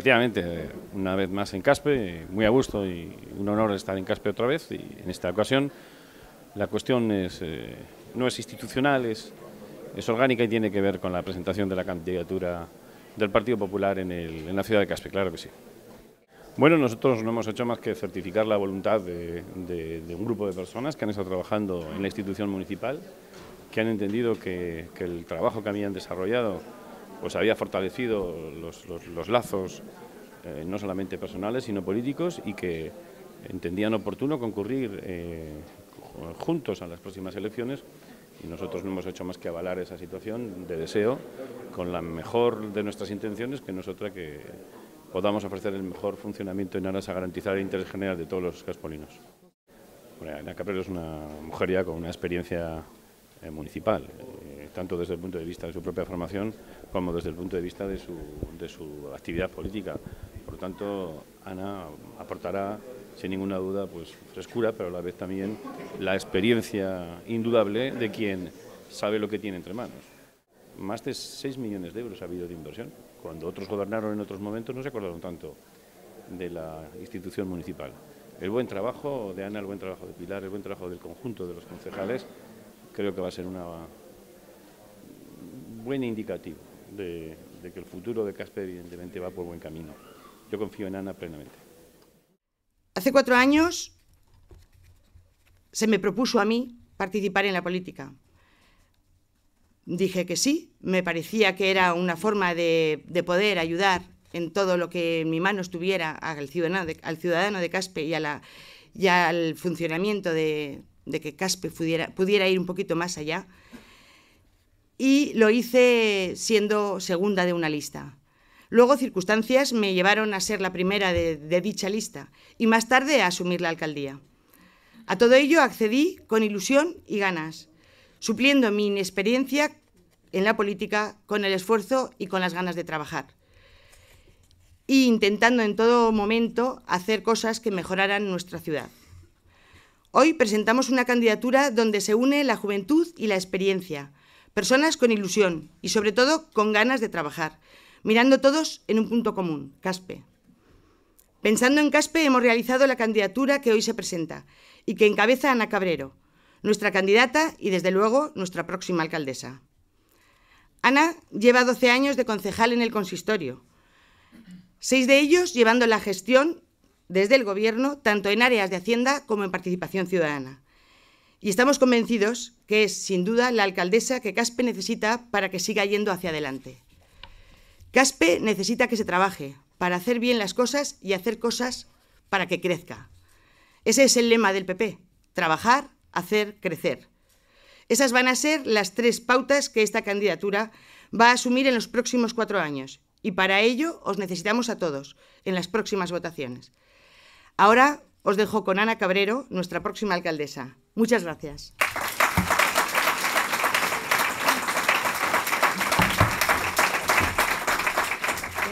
efectivamente, una vez más en Caspe, muy a gusto y un honor estar en Caspe otra vez. Y en esta ocasión la cuestión es, eh, no es institucional, es, es, orgánica y tiene que ver con la presentación de la candidatura del Partido Popular en, la ciudad de Caspe, claro que sí. Bueno, nosotros no hemos hecho más que certificar la voluntad de, un grupo de personas que han estado trabajando en la institución municipal, que han entendido que, que el trabajo que habían desarrollado pues había fortalecido los, los, lazos, eh, no solamente personales, sino políticos, y que entendían oportuno concurrir eh, juntos a las próximas elecciones. Y nosotros no hemos hecho más que avalar esa situación de deseo con la mejor de nuestras intenciones, que nosotras que podamos ofrecer el mejor funcionamiento en aras a garantizar el interés general de todos los caspolinos. Bueno, Ana Caprero es una mujer ya con una experiencia eh, municipal tanto desde el punto de vista de su propia formación como desde el punto de vista de su, de su actividad política. Por lo tanto, Ana aportará, sin ninguna duda, pues frescura, pero a la vez también la experiencia indudable de quien sabe lo que tiene entre manos. Más de 6 millones de euros ha habido de inversión. Cuando otros gobernaron en otros momentos no se acordaron tanto de la institución municipal. El buen trabajo de Ana, el buen trabajo de Pilar, el buen trabajo del conjunto de los concejales, creo que va a ser una buen indicativo de, que el futuro de Caspe evidentemente va por buen camino. Yo confío en Ana plenamente. Hace cuatro años se me propuso a mí participar en la política. Dije que sí, me parecía que era una forma de, poder ayudar en todo lo que en mi mano estuviera al ciudadano de, Caspe y, a la, al funcionamiento de, que Caspe pudiera, pudiera ir un poquito más allá y lo hice siendo segunda de una lista. Luego circunstancias me llevaron a ser la primera de, dicha lista y más tarde a asumir la alcaldía. A todo ello accedí con ilusión y ganas, supliendo mi inexperiencia en la política con el esfuerzo y con las ganas de trabajar. Y e intentando en todo momento hacer cosas que mejoraran nuestra ciudad. Hoy presentamos una candidatura donde se une la juventud y la experiencia, Personas con ilusión y sobre todo con ganas de trabajar, mirando todos en un punto común, CASPE. Pensando en CASPE hemos realizado la candidatura que hoy se presenta y que encabeza Ana Cabrero, nuestra candidata y desde luego nuestra próxima alcaldesa. Ana lleva 12 años de concejal en el consistorio, seis de ellos llevando la gestión desde el Gobierno, tanto en áreas de Hacienda como en participación ciudadana. Y estamos convencidos que es, sin duda, la alcaldesa que Caspe necesita para que siga yendo hacia adelante. Caspe necesita que se trabaje para hacer bien las cosas y hacer cosas para que crezca. Ese es el lema del PP, trabajar, hacer, crecer. Esas van a ser las tres pautas que esta candidatura va a asumir en los próximos cuatro años. Y para ello os necesitamos a todos en las próximas votaciones. Ahora os dejo con Ana Cabrero, nuestra próxima alcaldesa. Muchas gracias.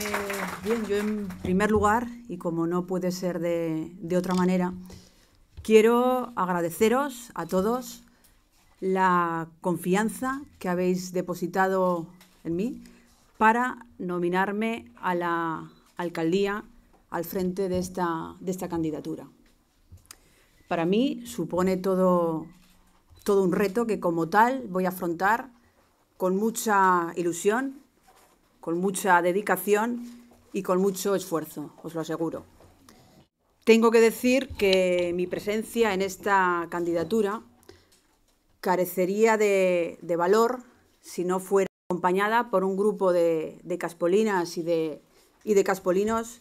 Eh, bien, yo en primer lugar, y como no puede ser de, otra manera, quiero agradeceros a todos la confianza que habéis depositado en mí para nominarme a la alcaldía al frente de esta candidatura para mí supone todo, todo un reto que como tal voy a afrontar con mucha ilusión, con mucha dedicación y con mucho esfuerzo, os lo aseguro. Tengo que decir que mi presencia en esta candidatura carecería de, valor si no fuera acompañada por un grupo de, caspolinas y de, y de caspolinos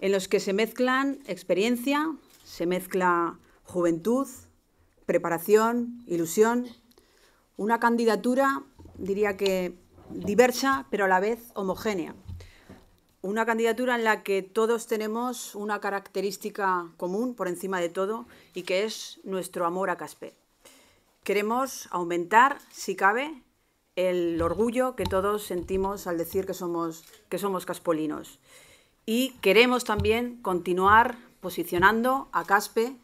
en los que se mezclan experiencia, se mezcla juventud, preparación, ilusión, una candidatura, diría que diversa, pero a la vez homogénea. Una candidatura en la que todos tenemos una característica común por encima de todo y que es nuestro amor a Caspe. Queremos aumentar, si cabe, el orgullo que todos sentimos al decir que somos, que somos caspolinos. Y queremos también continuar posicionando a Caspe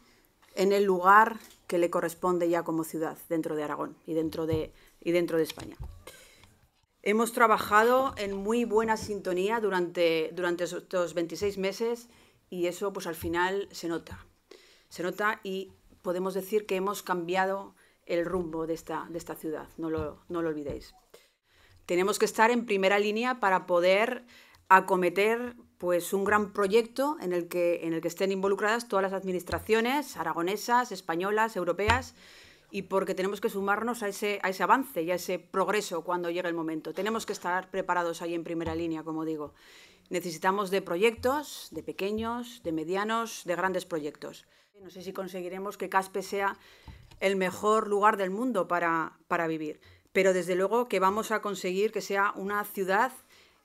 en el lugar que le corresponde ya como ciudad dentro de Aragón y dentro de, y dentro de España. Hemos trabajado en muy buena sintonía durante, durante estos 26 meses y eso pues al final se nota. Se nota y podemos decir que hemos cambiado el rumbo de esta, de esta ciudad, no lo, no lo olvidéis. Tenemos que estar en primera línea para poder acometer pues un gran proyecto en el que, en el que estén involucradas todas las administraciones aragonesas, españolas, europeas, y porque tenemos que sumarnos a ese, a ese avance y a ese progreso cuando llegue el momento. Tenemos que estar preparados ahí en primera línea, como digo. Necesitamos de proyectos, de pequeños, de medianos, de grandes proyectos. No sé si conseguiremos que Caspe sea el mejor lugar del mundo para, para vivir, pero desde luego que vamos a conseguir que sea una ciudad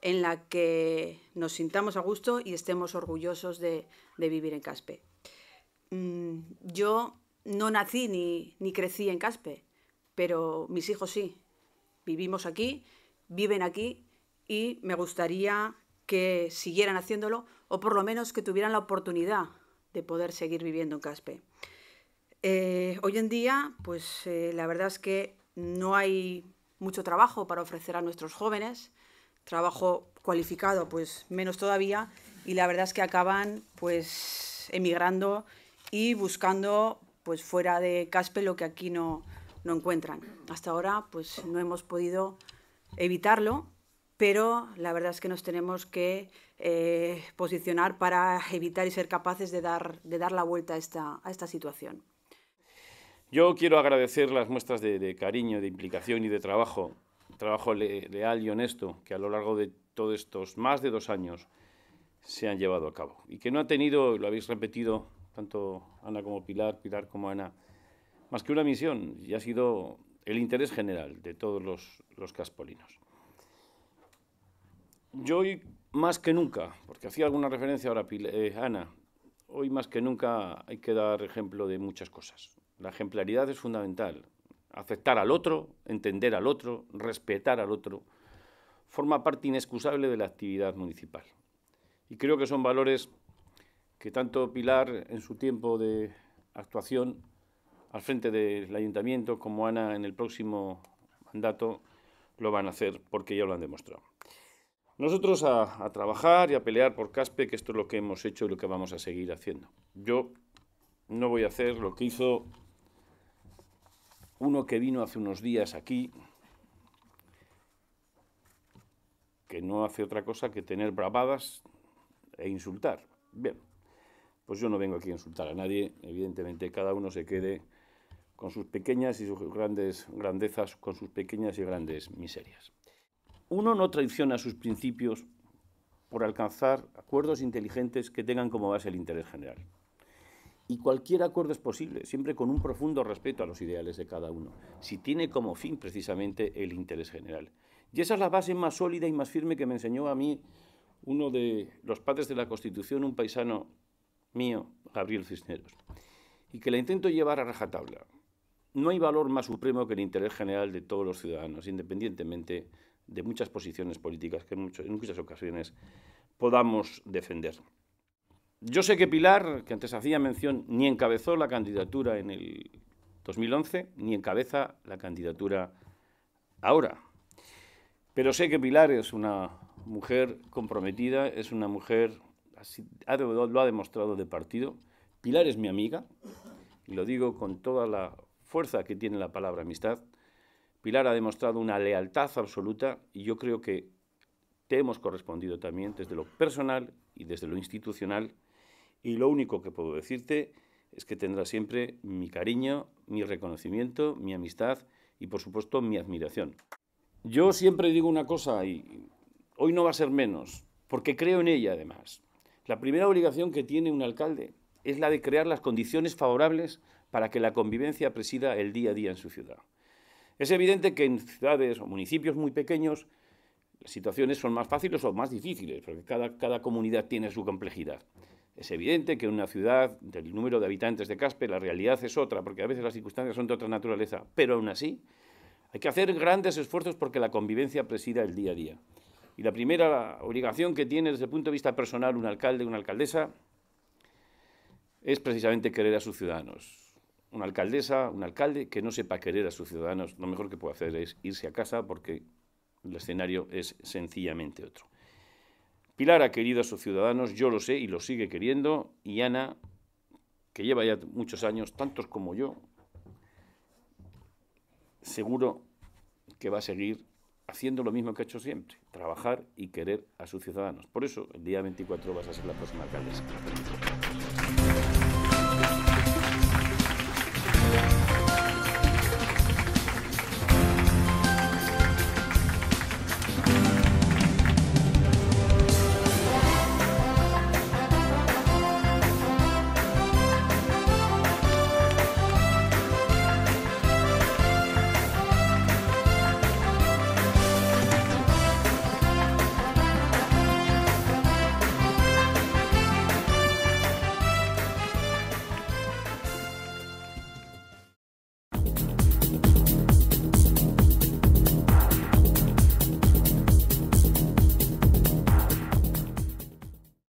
en la que nos sintamos a gusto y estemos orgullosos de, vivir en Caspe. Mm, yo no nací ni, crecí en Caspe, pero mis hijos sí. Vivimos aquí, viven aquí y me gustaría que siguieran haciéndolo o por lo menos que tuvieran la oportunidad de poder seguir viviendo en Caspe. Eh, hoy en día, pues eh, la verdad es que no hay mucho trabajo para ofrecer a nuestros jóvenes trabajo cualificado pues menos todavía y la verdad es que acaban pues emigrando y buscando pues fuera de Caspe lo que aquí no, no encuentran. Hasta ahora pues no hemos podido evitarlo, pero la verdad es que nos tenemos que eh, posicionar para evitar y ser capaces de dar, de dar la vuelta a esta, situación. Yo quiero agradecer las muestras de cariño, de implicación y de trabajo trabajo leal y honesto que a lo largo de todos estos más de dos años se han llevado a cabo y que no ha tenido, lo habéis repetido tanto Ana como Pilar, Pilar como Ana, más que una misión y ha sido el interés general de todos los, caspolinos. Yo hoy más que nunca, porque hacía alguna referencia ahora eh, Ana, hoy más que nunca hay que dar ejemplo de muchas cosas. La ejemplaridad es fundamental, aceptar al otro, entender al otro, respetar al otro, forma parte inexcusable de la actividad municipal. Y creo que son valores que tanto Pilar en su tiempo de actuación al frente del ayuntamiento como Ana en el próximo mandato lo van a hacer porque ya lo han demostrado. Nosotros a, trabajar y a pelear por Caspe, que esto es lo que hemos hecho y lo que vamos a seguir haciendo. Yo no voy a hacer lo que hizo uno que vino hace unos días aquí, que no hace otra cosa que tener bravadas e insultar. Bien, pues yo no vengo aquí a insultar a nadie, evidentemente cada uno se quede con sus pequeñas y sus grandes grandezas, con sus pequeñas y grandes miserias. Uno no traiciona sus principios por alcanzar acuerdos inteligentes que tengan como base el interés general. Y cualquier acuerdo es posible, siempre con un profundo respeto a los ideales de cada uno, si tiene como fin precisamente el interés general. Y esa es la base más sólida y más firme que me enseñó a mí uno de los padres de la Constitución, un paisano mío, Gabriel Cisneros, y que la intento llevar a rajatabla. No hay valor más supremo que el interés general de todos los ciudadanos, independientemente de muchas posiciones políticas que en, muchas ocasiones podamos defender. Yo sé que Pilar, que antes hacía mención, ni encabezó la candidatura en el 2011, ni encabeza la candidatura ahora. Pero sé que Pilar es una mujer comprometida, es una mujer, así, lo ha demostrado de partido. Pilar es mi amiga, y lo digo con toda la fuerza que tiene la palabra amistad. Pilar ha demostrado una lealtad absoluta y yo creo que te hemos correspondido también desde lo personal y desde lo institucional. Y lo único que puedo decirte es que tendrá siempre mi cariño, mi reconocimiento, mi amistad y por supuesto mi admiración. Yo siempre digo una cosa y hoy no va a ser menos, porque creo en ella además. La primera obligación que tiene un alcalde es la de crear las condiciones favorables para que la convivencia presida el día a día en su ciudad. Es evidente que en ciudades o municipios muy pequeños las situaciones son más fáciles o más difíciles, porque cada, cada comunidad tiene su complejidad. Es evidente que en una ciudad del número de habitantes de Caspe la realidad es otra, porque a veces las circunstancias son de otra naturaleza, pero aún así hay que hacer grandes esfuerzos porque la convivencia presida el día a día. Y la primera obligación que tiene desde el punto de vista personal un alcalde, o una alcaldesa, es precisamente querer a sus ciudadanos. Una alcaldesa, un alcalde que no sepa querer a sus ciudadanos, lo mejor que puede hacer es irse a casa porque el escenario es sencillamente otro. Pilar ha querido a sus ciudadanos, yo lo sé y lo sigue queriendo, y Ana, que lleva ya muchos años, tantos como yo, seguro que va a seguir haciendo lo mismo que ha hecho siempre, trabajar y querer a sus ciudadanos. Por eso, el día 24 vas a ser la próxima alcaldesa.